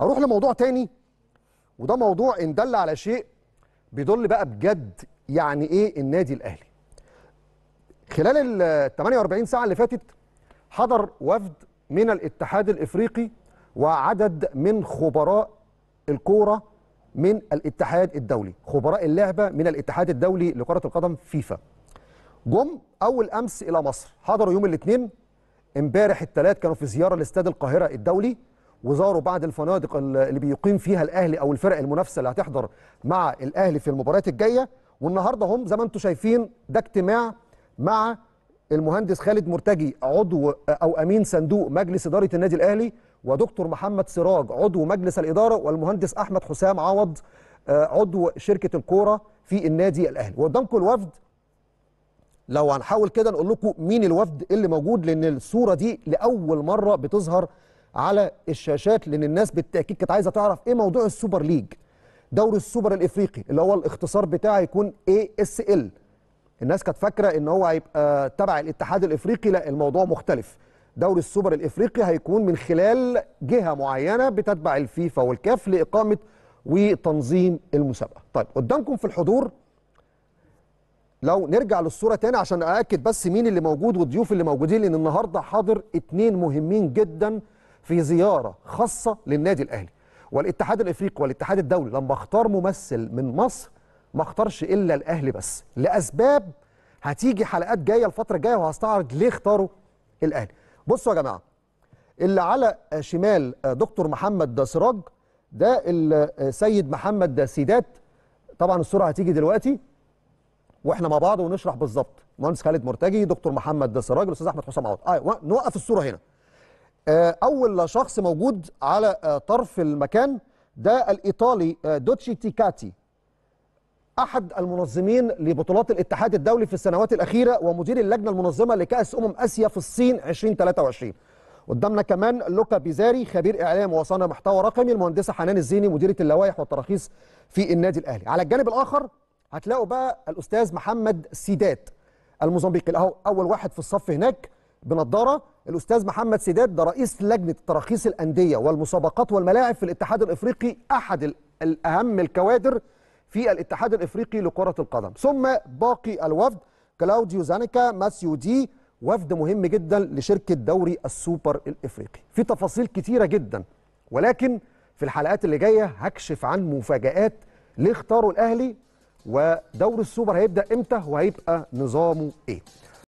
اروح لموضوع تاني وده موضوع ان دل على شيء بيدل بقى بجد يعني ايه النادي الاهلي خلال ال 48 ساعه اللي فاتت حضر وفد من الاتحاد الافريقي وعدد من خبراء الكوره من الاتحاد الدولي خبراء اللعبه من الاتحاد الدولي لكره القدم فيفا جم اول امس الى مصر حضروا يوم الاثنين امبارح الثلاث كانوا في زياره لاستاد القاهره الدولي وزاروا بعض الفنادق اللي بيقيم فيها الاهلي او الفرق المنافسه اللي هتحضر مع الاهلي في المباريات الجايه والنهارده هم زي ما انتم شايفين ده اجتماع مع المهندس خالد مرتجي عضو او امين صندوق مجلس اداره النادي الاهلي ودكتور محمد سراج عضو مجلس الاداره والمهندس احمد حسام عوض آه، عضو شركه الكوره في النادي الاهلي وقدامكم الوفد لو هنحاول كده نقول لكم مين الوفد اللي موجود لان الصوره دي لاول مره بتظهر على الشاشات لان الناس بالتاكيد كانت عايزه تعرف ايه موضوع السوبر ليج دوري السوبر الافريقي اللي هو الاختصار بتاعه يكون اي اس ال الناس كانت فاكره ان هو هيبقى تبع الاتحاد الافريقي لا الموضوع مختلف دوري السوبر الافريقي هيكون من خلال جهه معينه بتتبع الفيفا والكاف لاقامه وتنظيم المسابقه طيب قدامكم في الحضور لو نرجع للصوره تاني عشان ااكد بس مين اللي موجود والضيوف اللي موجودين لان النهارده حاضر اتنين مهمين جدا في زياره خاصه للنادي الاهلي والاتحاد الافريقي والاتحاد الدولي لما اختار ممثل من مصر ما اختارش الا الاهلي بس لاسباب هتيجي حلقات جايه الفتره الجايه وهستعرض ليه اختاروا الاهلي بصوا يا جماعه اللي على شمال دكتور محمد سراج ده السيد محمد سيدات طبعا الصوره هتيجي دلوقتي واحنا مع بعض ونشرح بالظبط مهندس خالد مرتجي دكتور محمد سراج الاستاذ احمد حسام عوض اه نوقف الصوره هنا آه، اول شخص موجود على آه، طرف المكان ده الايطالي آه، دوتشي تيكاتي احد المنظمين لبطولات الاتحاد الدولي في السنوات الاخيره ومدير اللجنه المنظمه لكاس امم اسيا في الصين 2023 قدامنا كمان لوكا بيزاري خبير اعلام وصانع محتوى رقمي المهندسه حنان الزيني مديره اللوائح والتراخيص في النادي الاهلي على الجانب الاخر هتلاقوا بقى الاستاذ محمد سيدات الموزمبيقي اهو اول واحد في الصف هناك بنضاره الاستاذ محمد سيدات ده رئيس لجنه تراخيص الانديه والمسابقات والملاعب في الاتحاد الافريقي احد الاهم الكوادر في الاتحاد الافريقي لكره القدم ثم باقي الوفد كلاوديو زانيكا ماسيو دي وفد مهم جدا لشركه دوري السوبر الافريقي في تفاصيل كتيره جدا ولكن في الحلقات اللي جايه هكشف عن مفاجات ليه اختاروا الاهلي ودوري السوبر هيبدا امتى وهيبقى نظامه ايه